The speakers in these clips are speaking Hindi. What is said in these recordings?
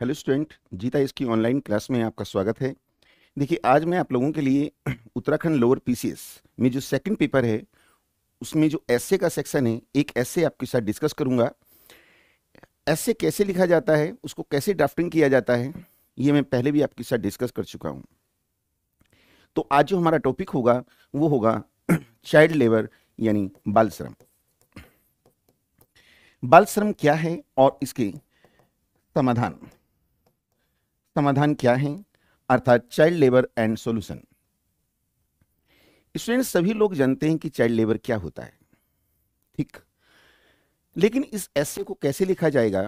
हेलो स्टूडेंट जीता इसकी ऑनलाइन क्लास में आपका स्वागत है देखिए आज मैं आप लोगों के लिए उत्तराखंड लोअर पीसीएस में जो सेकंड पेपर है उसमें जो एसए का सेक्शन है एक एसए आपके साथ डिस्कस करूंगा एसए कैसे लिखा जाता है उसको कैसे ड्राफ्टिंग किया जाता है ये मैं पहले भी आपके साथ डिस्कस कर चुका हूँ तो आज जो हमारा टॉपिक होगा वो होगा चाइल्ड लेबर यानी बाल श्रम बाल श्रम क्या है और इसके समाधान समाधान क्या है अर्थात child labour and solution student सभी लोग जानते हैं कि चाइल्ड लेबर क्या होता है ठीक लेकिन इस ऐसे को कैसे लिखा जाएगा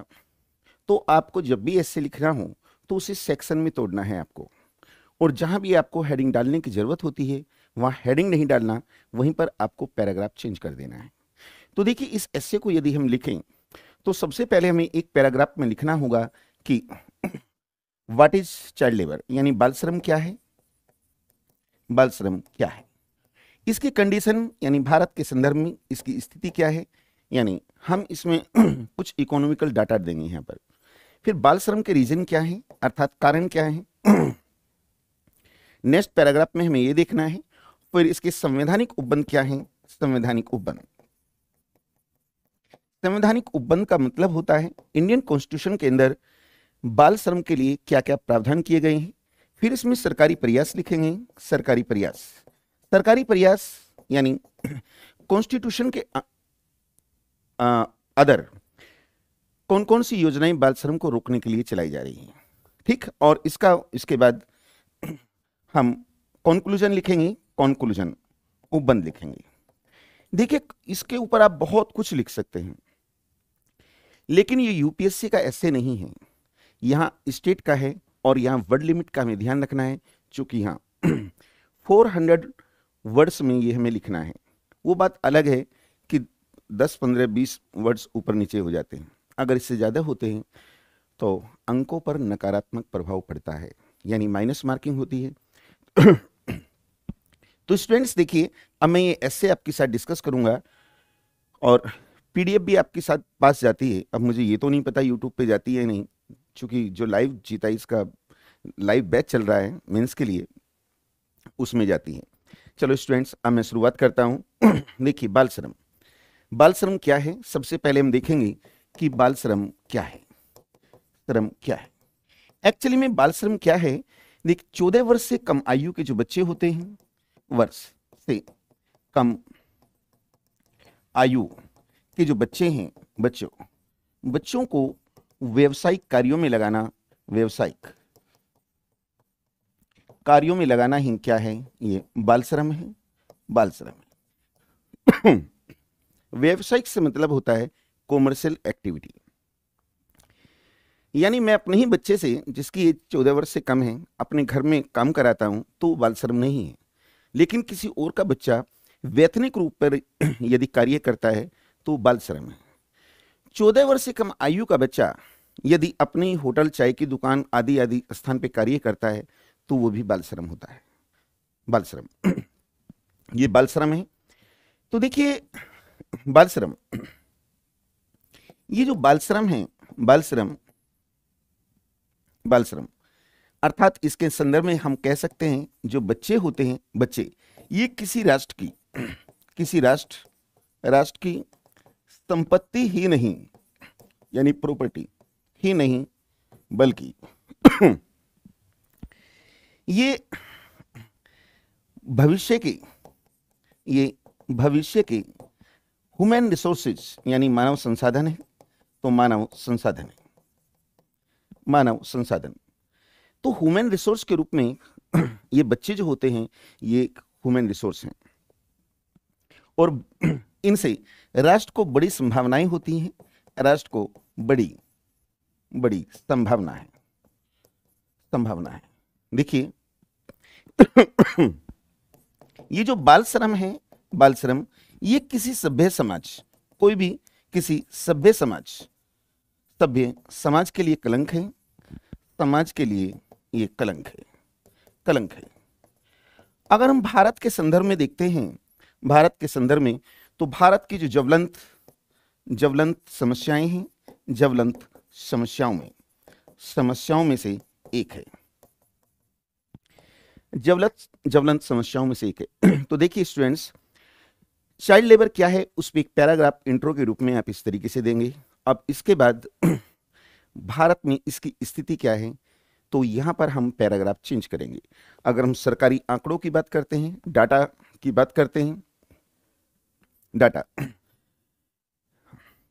तो आपको जब भी ऐसे लिखना हो तो उसे सेक्शन में तोड़ना है आपको और जहां भी आपको हेडिंग डालने की जरूरत होती है वहां हेडिंग नहीं डालना वहीं पर आपको पैराग्राफ चेंज कर देना है तो देखिए इस ऐसे को यदि हम लिखें तो सबसे पहले हमें एक पैराग्राफ में लिखना होगा कि व्हाट इज चाइल्ड लेबर यानी बाल श्रम क्या है बाल श्रम क्या है इसकी कंडीशन यानी भारत के संदर्भ में इसकी स्थिति क्या है यानी हम इसमें कुछ इकोनॉमिकल डाटा देंगे यहां पर फिर बाल श्रम के रीजन क्या है अर्थात कारण क्या है नेक्स्ट पैराग्राफ में हमें यह देखना है फिर इसके संवैधानिक उपबंध क्या है संवैधानिक उपबंध संवैधानिक उपबंध का मतलब होता है इंडियन कॉन्स्टिट्यूशन के अंदर बाल श्रम के लिए क्या क्या प्रावधान किए गए हैं फिर इसमें सरकारी प्रयास लिखेंगे सरकारी प्रयास सरकारी प्रयास यानी कॉन्स्टिट्यूशन के आ, अदर कौन कौन सी योजनाएं बाल श्रम को रोकने के लिए चलाई जा रही हैं ठीक और इसका इसके बाद हम कॉन्क्लूजन लिखेंगे कॉन्क्लूजन उपबंध लिखेंगे देखिए इसके ऊपर आप बहुत कुछ लिख सकते हैं लेकिन ये यूपीएससी का ऐसे नहीं है यहाँ स्टेट का है और यहाँ वर्ड लिमिट का हमें ध्यान रखना है चूँकि यहाँ फोर हंड्रेड वर्ड्स में ये हमें लिखना है वो बात अलग है कि दस पंद्रह बीस वर्ड्स ऊपर नीचे हो जाते हैं अगर इससे ज़्यादा होते हैं तो अंकों पर नकारात्मक प्रभाव पड़ता है यानी माइनस मार्किंग होती है तो स्टूडेंट्स देखिए अब मैं ये ऐसे आपके साथ डिस्कस करूँगा और पीडीएफ भी आपके साथ पास जाती है अब मुझे ये तो नहीं पता यूट्यूब पे जाती है नहीं चूंकि जो लाइव जीता इसका लाइव बैच चल रहा है मेंस के लिए उसमें जाती है चलो स्टूडेंट्स अब मैं शुरुआत करता हूँ देखिए बाल श्रम बाल श्रम क्या है सबसे पहले हम देखेंगे कि बाल श्रम क्या है श्रम क्या है एक्चुअली में बाल श्रम क्या है देख चौदह वर्ष से कम आयु के जो बच्चे होते हैं वर्ष से कम आयु के जो बच्चे हैं बच्चों बच्चों को व्यवसायिक कार्यों में लगाना व्यवसायिक कार्यों में लगाना ही क्या है ये बाल श्रम है बाल श्रम है व्यवसायिक से मतलब होता है कॉमर्शियल एक्टिविटी यानी मैं अपने ही बच्चे से जिसकी एज चौदह वर्ष से कम है अपने घर में काम कराता हूं तो बाल श्रम नहीं है लेकिन किसी और का बच्चा वैतनिक रूप पर यदि कार्य करता है तो बाल श्रम है चौदह वर्ष से कम आयु का बच्चा यदि अपनी होटल चाय की दुकान आदि आदि स्थान पर कार्य करता है तो वो भी बाल श्रम होता है बाल श्रम ये बाल श्रम है तो देखिए बाल श्रम ये जो बाल श्रम है बाल श्रम बाल श्रम अर्थात इसके संदर्भ में हम कह सकते हैं जो बच्चे होते हैं बच्चे ये किसी राष्ट्र की किसी राष्ट्र राष्ट्र की संपत्ति ही नहीं यानी प्रॉपर्टी ही नहीं बल्कि ये भविष्य की ये भविष्य की ह्यूमन रिसोर्सेज यानी मानव संसाधन है तो मानव संसाधन है मानव संसाधन तो ह्यूमन रिसोर्स के रूप में ये बच्चे जो होते हैं ये ह्यूमन रिसोर्स हैं और इनसे राष्ट्र को बड़ी संभावनाएं होती हैं राष्ट्र को बड़ी बड़ी संभावना है संभावना है देखिए ये जो बाल श्रम है बाल श्रम ये किसी सभ्य समाज कोई भी किसी सभ्य समाज सभ्य समाज के लिए कलंक है समाज के लिए ये कलंक है कलंक है अगर हम भारत के संदर्भ में देखते हैं भारत के संदर्भ में तो भारत की जो ज्वलंत ज्वलंत समस्याएं हैं ज्वलंत समस्याओं में समस्याओं में से एक है जवलत जवलंत समस्याओं में से एक है तो देखिए स्टूडेंट्स चाइल्ड लेबर क्या है उस पर एक पैराग्राफ इंट्रो के रूप में आप इस तरीके से देंगे अब इसके बाद भारत में इसकी स्थिति क्या है तो यहाँ पर हम पैराग्राफ चेंज करेंगे अगर हम सरकारी आंकड़ों की बात करते हैं डाटा की बात करते हैं डाटा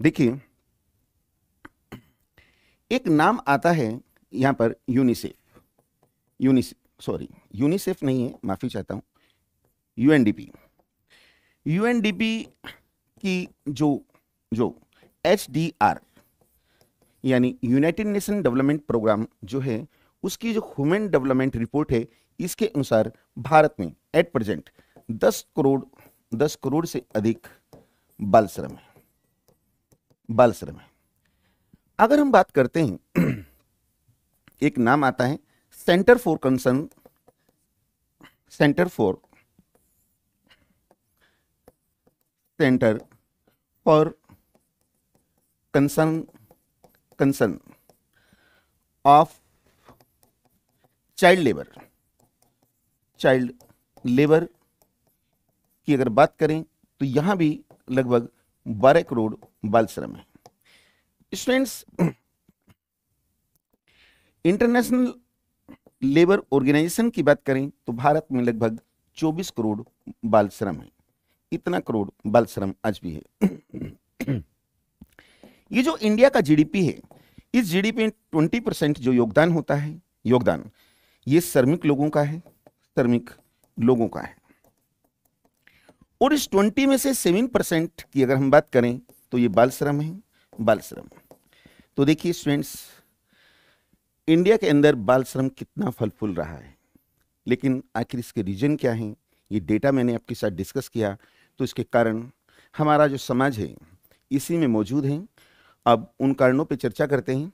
देखिए एक नाम आता है यहां पर यूनिसेफ यूनिसेफ सॉरी यूनिसेफ नहीं है माफ़ी चाहता हूं यूएनडीपी यूएनडीपी की जो जो एच डी आर यानी यूनाइटेड नेशन डेवलपमेंट प्रोग्राम जो है उसकी जो ह्यूमन डेवलपमेंट रिपोर्ट है इसके अनुसार भारत में एट प्रेजेंट 10 करोड़ दस करोड़ से अधिक बाल श्रम है बाल श्रम है अगर हम बात करते हैं एक नाम आता है centre for concern centre for centre for concern concern of child labour child labour की अगर बात करें तो यहां भी लगभग बारह करोड़ बाल श्रम है स्टूडेंट्स इंटरनेशनल लेबर ऑर्गेनाइजेशन की बात करें तो भारत में लगभग 24 करोड़ बाल श्रम है इतना करोड़ बाल श्रम आज भी है ये जो इंडिया का जीडीपी है इस जीडीपी में ट्वेंटी परसेंट जो योगदान होता है योगदान ये श्रमिक लोगों का है श्रमिक लोगों का है और इस ट्वेंटी में से सेवन परसेंट की अगर हम बात करें तो ये बाल श्रम है बाल श्रम तो देखिए स्टूडेंट्स इंडिया के अंदर बाल श्रम कितना फलफूल रहा है लेकिन आखिर इसके रीजन क्या हैं ये डेटा मैंने आपके साथ डिस्कस किया तो इसके कारण हमारा जो समाज है इसी में मौजूद है अब उन कारणों पर चर्चा करते हैं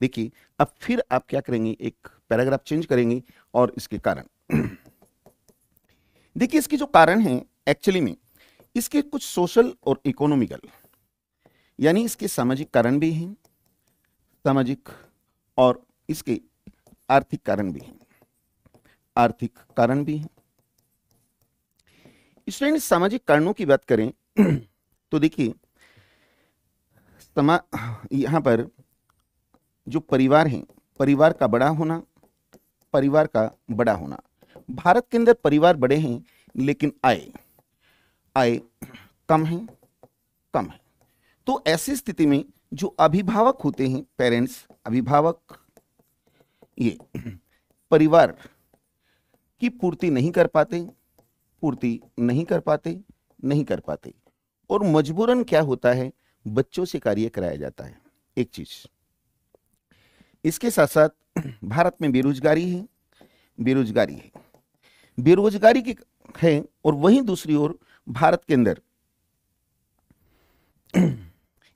देखिए अब फिर आप क्या करेंगे एक पैराग्राफ चेंज करेंगे और इसके कारण देखिए इसके जो कारण हैं एक्चुअली में इसके कुछ सोशल और इकोनॉमिकल यानी इसके सामाजिक कारण भी हैं सामाजिक और इसके आर्थिक कारण भी हैं आर्थिक कारण भी हैं स्टूडेंट सामाजिक कारणों की बात करें तो देखिए समा यहाँ पर जो परिवार हैं परिवार का बड़ा होना परिवार का बड़ा होना भारत के अंदर परिवार बड़े हैं लेकिन आए आय कम है कम है तो ऐसी स्थिति में जो अभिभावक होते हैं पेरेंट्स अभिभावक ये परिवार की पूर्ति नहीं कर पाते पूर्ति नहीं कर पाते नहीं कर पाते और मजबूरन क्या होता है बच्चों से कार्य कराया जाता है एक चीज इसके साथ साथ भारत में बेरोजगारी है बेरोजगारी है बेरोजगारी की है और वहीं दूसरी ओर भारत के अंदर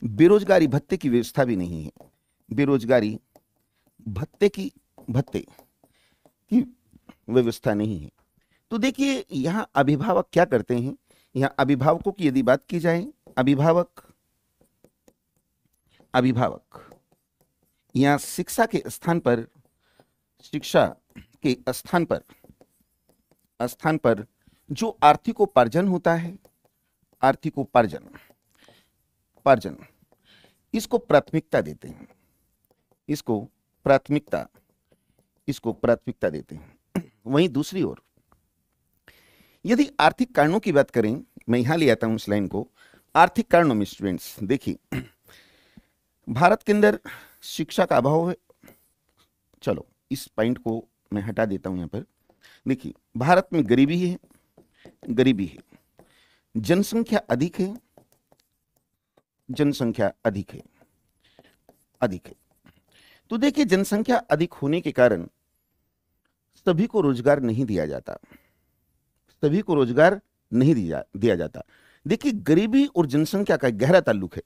बेरोजगारी भत्ते की व्यवस्था भी नहीं है बेरोजगारी भत्ते की भत्ते की व्यवस्था नहीं है तो देखिए यहां अभिभावक क्या करते हैं यहां अभिभावकों की यदि बात की जाए अभिभावक अभिभावक यहां शिक्षा के स्थान पर शिक्षा के स्थान पर स्थान पर जो आर्थिक उपार्जन होता है आर्थिक उपार्जन उपार्जन इसको प्राथमिकता देते हैं इसको प्राथमिकता इसको प्राथमिकता देते हैं वहीं दूसरी ओर यदि आर्थिक कारणों की बात करें मैं यहां ले आता हूं इस लाइन को आर्थिक कारणों में स्टूडेंट्स देखिए भारत के अंदर शिक्षा का अभाव है चलो इस पॉइंट को मैं हटा देता हूं यहाँ पर देखिए भारत में गरीबी है गरीबी है जनसंख्या अधिक है जनसंख्या अधिक है अधिक है तो देखिए जनसंख्या अधिक होने के कारण सभी को रोजगार नहीं दिया जाता सभी को रोजगार नहीं दिया दिया जाता देखिए गरीबी और जनसंख्या का गहरा ताल्लुक है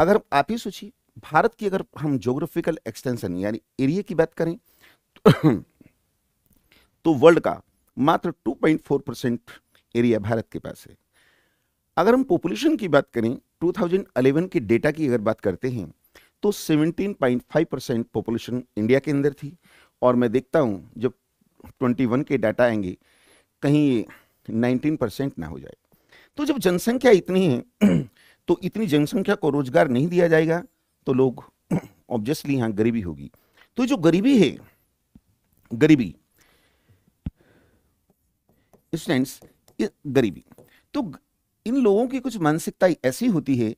अगर आप ही सोचिए भारत की अगर हम ज्योग्राफिकल एक्सटेंशन यानी एरिया की बात करें तो, तो वर्ल्ड का मात्र 2.4 परसेंट एरिया भारत के पास है अगर हम पॉपुलेशन की बात करें 2011 के डेटा की अगर बात करते हैं तो 17.5 परसेंट पॉपुलेशन इंडिया के अंदर थी और मैं देखता हूँ जब 21 के डाटा आएंगे कहीं 19 परसेंट ना हो जाए तो जब जनसंख्या इतनी है तो इतनी जनसंख्या को रोजगार नहीं दिया जाएगा तो लोग ऑब्वियसली यहाँ गरीबी होगी तो जो गरीबी है गरीबी स्टूडेंट्स गरीबी तो इन लोगों की कुछ मानसिकता ऐसी होती है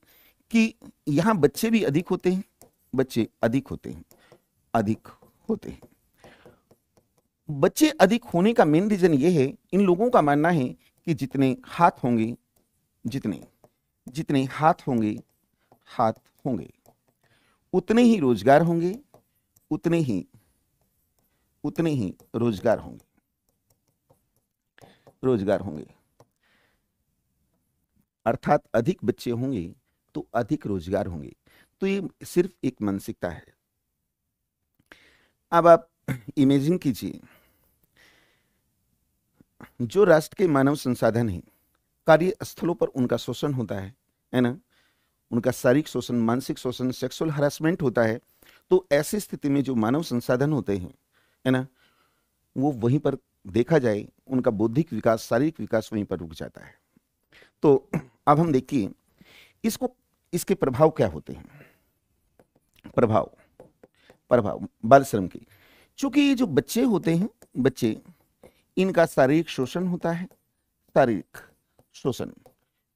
कि यहाँ बच्चे भी अधिक होते हैं बच्चे अधिक होते हैं अधिक होते हैं बच्चे अधिक होने का मेन रीजन ये है इन लोगों का मानना है कि जितने हाथ होंगे जितने जितने हाथ होंगे हाथ होंगे उतने ही रोजगार होंगे उतने ही उतने ही रोजगार होंगे रोजगार होंगे अर्थात अधिक बच्चे होंगे तो अधिक रोजगार होंगे तो ये सिर्फ एक मानसिकता है अब आप इमेजिन कीजिए जो राष्ट्र के मानव संसाधन है कार्यस्थलों पर उनका शोषण होता है है ना उनका शारीरिक शोषण मानसिक शोषण सेक्सुअल हरासमेंट होता है तो ऐसी स्थिति में जो मानव संसाधन होते हैं है ना वो वहीं पर देखा जाए उनका बौद्धिक विकास शारीरिक विकास वहीं पर रुक जाता है तो अब हम देखिए इसको इसके प्रभाव क्या होते हैं प्रभाव प्रभाव बाल श्रम के चूंकि ये जो बच्चे होते हैं बच्चे इनका शारीरिक शोषण होता है शारीरिक शोषण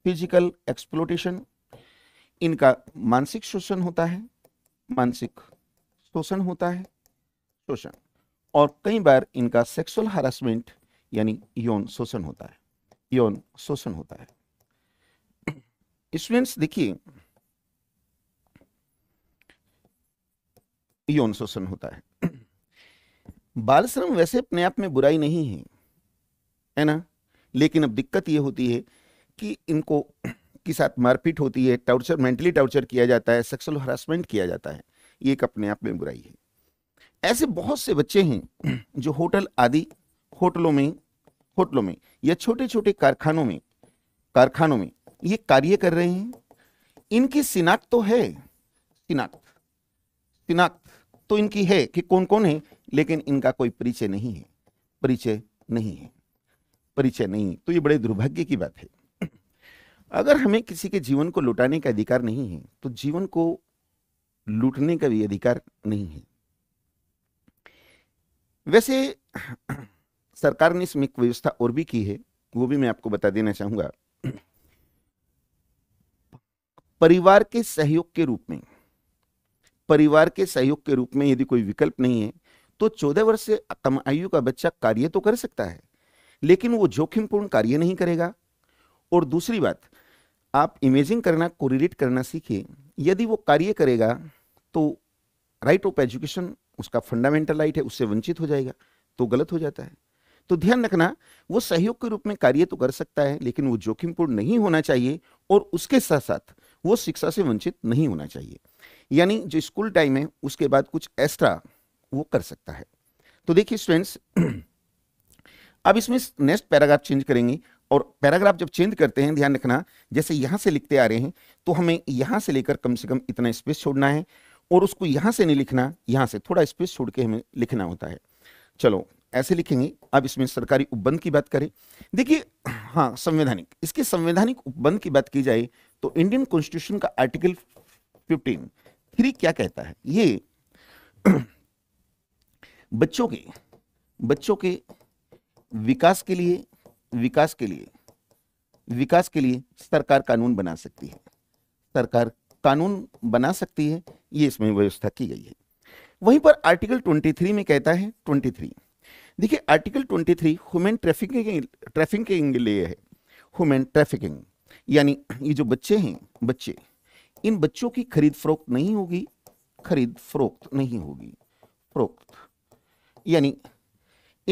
फिजिकल एक्सप्लोटेशन इनका मानसिक शोषण होता है मानसिक शोषण होता है शोषण और कई बार इनका सेक्सुअल हरासमेंट यानी यौन शोषण होता है यौन शोषण होता है स्टूडेंट्स देखिए यौन शोषण होता है बाल श्रम वैसे अपने आप में बुराई नहीं है है ना लेकिन अब दिक्कत यह होती है कि इनको के साथ मारपीट होती है टॉर्चर मेंटली टॉर्चर किया जाता है सेक्सुअल हरासमेंट किया जाता है ये एक अपने आप में बुराई है ऐसे बहुत से बच्चे हैं जो होटल आदि होटलों में होटलों में या छोटे छोटे कारखानों में कारखानों में ये कार्य कर रहे हैं इनकी शिनाख्त तो है शिनाख्त शिनाख्त तो इनकी है कि कौन कौन है लेकिन इनका कोई परिचय नहीं है परिचय नहीं है परिचय नहीं तो ये बड़े दुर्भाग्य की बात है अगर हमें किसी के जीवन को लुटाने का अधिकार नहीं है तो जीवन को लूटने का भी अधिकार नहीं है वैसे सरकार ने इसमें एक व्यवस्था और भी की है वो भी मैं आपको बता देना चाहूंगा परिवार के सहयोग के रूप में परिवार के सहयोग के रूप में यदि कोई विकल्प नहीं है तो चौदह वर्ष से कम आयु का बच्चा कार्य तो कर सकता है लेकिन वो जोखिमपूर्ण कार्य नहीं करेगा और दूसरी बात आप इमेजिंग करना कोरिलेट करना सीखे यदि वो कार्य करेगा तो राइट ऑफ एजुकेशन उसका फंडामेंटल राइट है उससे वंचित हो जाएगा तो गलत हो जाता है तो ध्यान रखना वो सहयोग के रूप में कार्य तो कर सकता है लेकिन वो जोखिमपूर्ण नहीं होना चाहिए और उसके साथ साथ वो शिक्षा से वंचित नहीं होना चाहिए यानी जो स्कूल टाइम है उसके बाद कुछ एक्स्ट्रा वो कर सकता है तो देखिए स्टूडेंट्स अब इसमें नेक्स्ट पैराग्राफ चेंज करेंगे और पैराग्राफ जब चेंज करते हैं ध्यान रखना जैसे यहां से लिखते आ रहे हैं तो हमें यहां से लेकर कम से कम इतना स्पेस छोड़ना है और उसको यहां से नहीं लिखना यहां से थोड़ा स्पेस छोड़ के हमें लिखना होता है चलो ऐसे लिखेंगे अब इसमें सरकारी उपबंध की बात करें देखिए हाँ संवैधानिक इसके संवैधानिक उपबंध की बात की जाए तो इंडियन कॉन्स्टिट्यूशन का आर्टिकल फिफ्टीन थ्री क्या कहता है ये बच्चों के बच्चों के विकास के लिए विकास के लिए विकास के लिए सरकार कानून बना सकती है सरकार कानून बना सकती है ये इसमें व्यवस्था की गई है वहीं पर आर्टिकल 23 में कहता है 23 देखिए आर्टिकल 23 ह्यूमन ट्रैफिकिंग ट्रैफिकिंग के लिए है हुमेन ट्रैफिकिंग यानी ये जो बच्चे हैं बच्चे इन बच्चों की खरीद फरोख्त नहीं होगी खरीद फरोख्त नहीं होगी फरोख्त यानी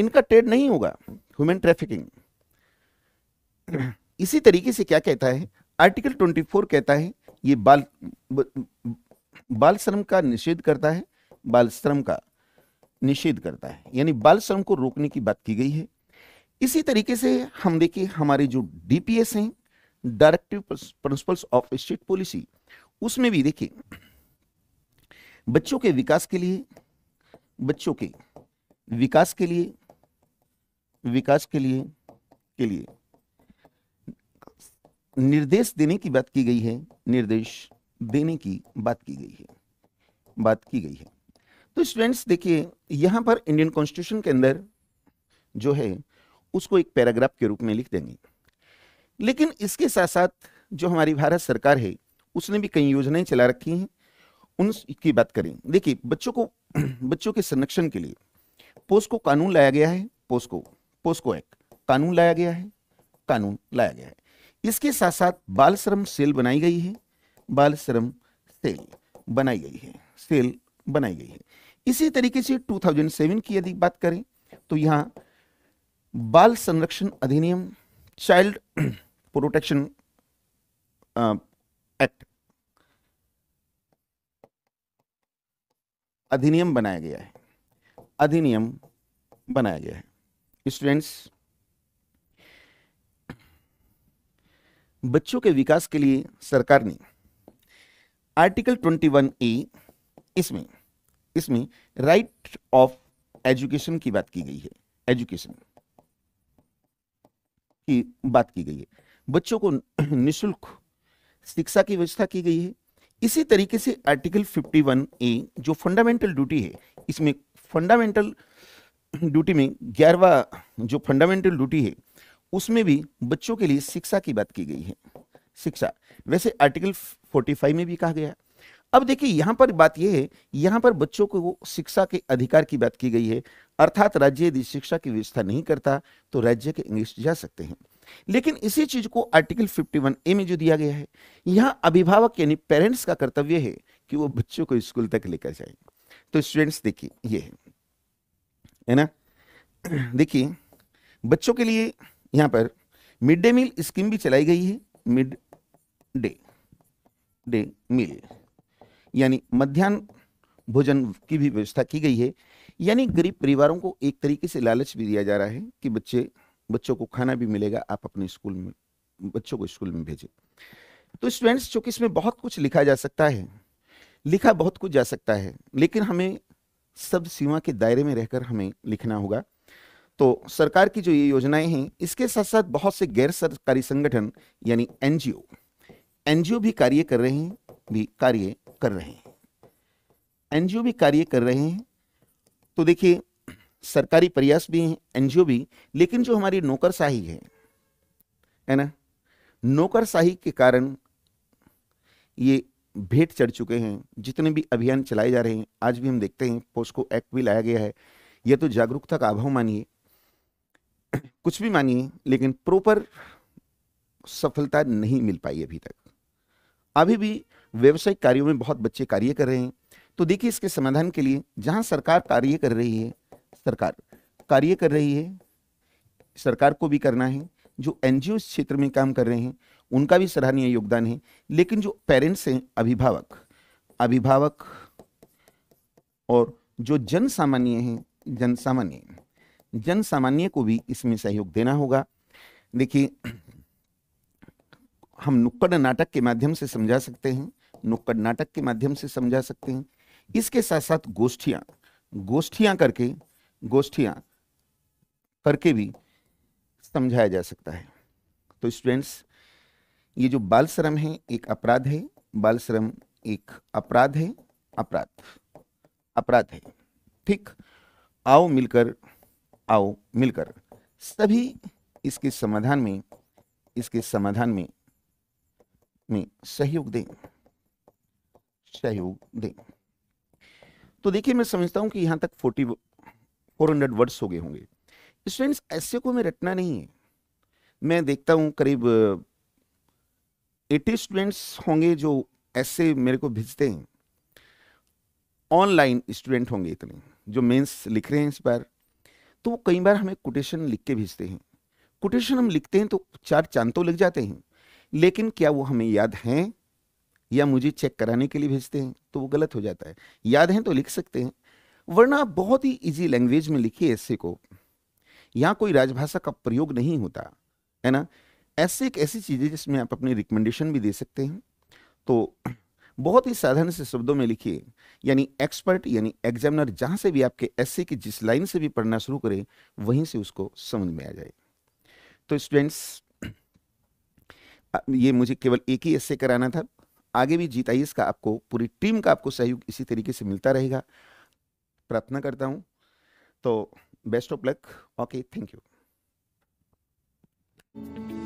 इनका ट्रेड नहीं होगा ह्यूमन ट्रैफिकिंग इसी तरीके से क्या कहता है आर्टिकल 24 कहता है ये बाल बाल श्रम का निषेध करता है बाल श्रम का निषेध करता है यानी बाल श्रम को रोकने की बात की गई है इसी तरीके से हम देखिए हमारे जो डीपीएस हैं directive principles of state policy उसमें भी देखिए बच्चों के विकास के लिए बच्चों के विकास के लिए विकास के लिए के लिए निर्देश देने की बात की गई है निर्देश देने की बात की गई है बात की गई है तो स्टूडेंट्स देखिए यहाँ पर इंडियन कॉन्स्टिट्यूशन के अंदर जो है उसको एक पैराग्राफ के रूप में लिख देंगे लेकिन इसके साथ साथ जो हमारी भारत सरकार है उसने भी कई योजनाएं चला रखी हैं उनकी बात करें देखिए बच्चों को बच्चों के संरक्षण के लिए पोस्को कानून लाया गया है पोस्को पोस्को एक्ट कानून लाया गया है कानून लाया गया है इसके साथ साथ बाल श्रम सेल बनाई गई है बाल श्रम सेल बनाई गई है सेल बनाई गई है इसी तरीके से 2007 की यदि बात करें तो यहाँ बाल संरक्षण अधिनियम चाइल्ड प्रोटेक्शन एक्ट अधिनियम बनाया गया है अधिनियम बनाया गया है स्टूडेंट्स बच्चों के विकास के लिए सरकार ने आर्टिकल 21 ए इसमें इसमें राइट ऑफ एजुकेशन की बात की गई है एजुकेशन की बात की गई है बच्चों को निशुल्क शिक्षा की व्यवस्था की गई है इसी तरीके से आर्टिकल 51 ए जो फंडामेंटल ड्यूटी है इसमें फंडामेंटल ड्यूटी में ग्यारहवा जो फंडामेंटल ड्यूटी है उसमें भी बच्चों के लिए शिक्षा की बात की गई है शिक्षा वैसे आर्टिकल 45 में भी कहा गया अब देखिए यहां पर बात यह है यहां पर बच्चों को शिक्षा के अधिकार की बात की गई है अर्थात राज्य यदि शिक्षा की व्यवस्था नहीं करता तो राज्य के इंग्लिश जा सकते हैं लेकिन इसी चीज को आर्टिकल 51 ए में जो दिया गया है यहां अभिभावक यानी पेरेंट्स का कर्तव्य है कि वो बच्चों को स्कूल तक लेकर जाए तो स्टूडेंट्स देखिए ये है ना देखिए बच्चों के लिए यहाँ पर मिड डे मील स्कीम भी चलाई गई है मिड डे डे मील यानी मध्यान्ह भोजन की भी व्यवस्था की गई है यानी गरीब परिवारों को एक तरीके से लालच भी दिया जा रहा है कि बच्चे बच्चों को खाना भी मिलेगा आप अपने स्कूल में बच्चों को स्कूल में भेजें तो स्टूडेंट्स चूंकि इसमें बहुत कुछ लिखा जा सकता है लिखा बहुत कुछ जा सकता है लेकिन हमें सब सीमा के दायरे में रहकर हमें लिखना होगा तो सरकार की जो ये योजनाएं हैं इसके साथ साथ बहुत से गैर सरकारी संगठन यानी एनजीओ एनजीओ भी कार्य कर रहे हैं भी कार्य कर रहे हैं एनजीओ भी कार्य कर रहे हैं तो देखिए सरकारी प्रयास भी हैं एनजीओ भी लेकिन जो हमारी नौकरशाही है है ना नौकरशाही के कारण ये भेंट चढ़ चुके हैं जितने भी अभियान चलाए जा रहे हैं आज भी हम देखते हैं पोस्को एक्ट भी लाया गया है यह तो जागरूकता का अभाव मानिए कुछ भी मानिए लेकिन प्रॉपर सफलता नहीं मिल पाई अभी तक अभी भी व्यवसायिक कार्यों में बहुत बच्चे कार्य कर रहे हैं तो देखिए इसके समाधान के लिए जहां सरकार कार्य कर रही है सरकार कार्य कर रही है सरकार को भी करना है जो एनजीओ क्षेत्र में काम कर रहे हैं उनका भी सराहनीय योगदान है लेकिन जो पेरेंट्स हैं अभिभावक अभिभावक और जो जन सामान्य हैं जन सामान्य जन सामान्य को भी इसमें सहयोग देना होगा देखिए हम नुक्कड़ नाटक के माध्यम से समझा सकते हैं नुक्कड़ नाटक के माध्यम से समझा सकते हैं इसके साथ साथ गोष्ठियाँ गोष्ठियाँ करके गोष्ठियाँ करके भी समझाया जा सकता है तो स्टूडेंट्स ये जो बाल श्रम है एक अपराध है बाल श्रम एक अपराध है अपराध अपराध है ठीक आओ मिलकर आओ मिलकर सभी इसके समाधान में इसके समाधान में में सहयोग दें सहयोग दें तो देखिए मैं समझता हूं कि यहां तक फोर्टी फोर हंड्रेड वर्ड्स हो गए होंगे स्टूडेंट्स ऐसे को मैं रटना नहीं है मैं देखता हूं करीब एटी स्टूडेंट्स होंगे जो ऐसे मेरे को भेजते हैं ऑनलाइन स्टूडेंट होंगे इतने जो मेंस लिख रहे हैं इस बार तो वो कई बार हमें कोटेशन लिख के भेजते हैं कोटेशन हम लिखते हैं तो चार चांद तो लग जाते हैं लेकिन क्या वो हमें याद हैं या मुझे चेक कराने के लिए भेजते हैं तो वो गलत हो जाता है याद हैं तो लिख सकते हैं वरना बहुत ही इजी लैंग्वेज में लिखिए ऐसे को यहाँ कोई राजभाषा का प्रयोग नहीं होता है ना ऐसे एक ऐसी चीज़ें जिसमें आप अपनी रिकमेंडेशन भी दे सकते हैं तो बहुत ही साधारण से शब्दों में लिखिए यानी एक्सपर्ट यानी एग्जामिनर जहां से भी आपके एससी की जिस लाइन से भी पढ़ना शुरू करे वहीं से उसको समझ में आ जाए तो स्टूडेंट्स ये मुझे केवल एक ही ऐसे कराना था आगे भी जीताईएस का आपको पूरी टीम का आपको सहयोग इसी तरीके से मिलता रहेगा प्रार्थना करता हूं तो best of luck okay thank you